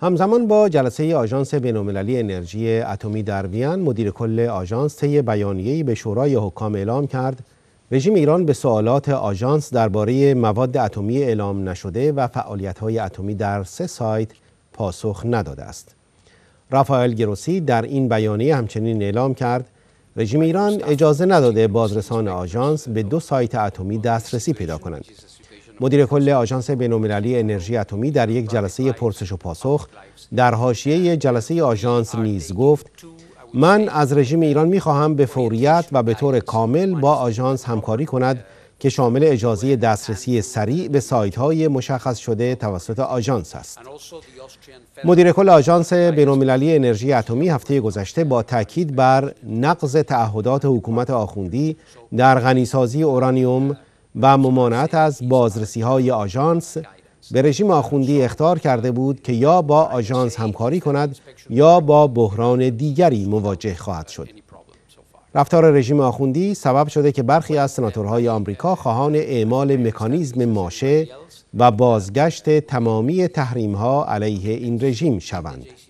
همزمان با جلسه آژانس بینالمللی انرژی اتمی در وین مدیر کل آژانس طی بیانیه‌ای به شورای حکام اعلام کرد رژیم ایران به سوالات آژانس درباره مواد اتمی اعلام نشده و فعالیت‌های اتمی در سه سایت پاسخ نداده است. رافائل گروسی در این بیانیه همچنین اعلام کرد رژیم ایران اجازه نداده بازرسان آژانس به دو سایت اتمی دسترسی پیدا کنند. مدیر کل آژانس بین‌المللی انرژی اتمی در یک جلسه پرسش و پاسخ در حاشیه جلسه آژانس نیز گفت من از رژیم ایران میخواهم به فوریت و به طور کامل با آژانس همکاری کند که شامل اجازه دسترسی سریع به سایت های مشخص شده توسط آژانس است. مدیر کل آژانس بین‌المللی انرژی اتمی هفته گذشته با تاکید بر نقض تعهدات حکومت آخوندی در غنیسازی اورانیوم و ممانعت از بازرسی های آژانس به رژیم آخوندی اختار کرده بود که یا با آژانس همکاری کند یا با بحران دیگری مواجه خواهد شد رفتار رژیم آخوندی سبب شده که برخی از سناتورهای آمریکا خواهان اعمال مکانیزم ماشه و بازگشت تمامی تحریم ها علیه این رژیم شوند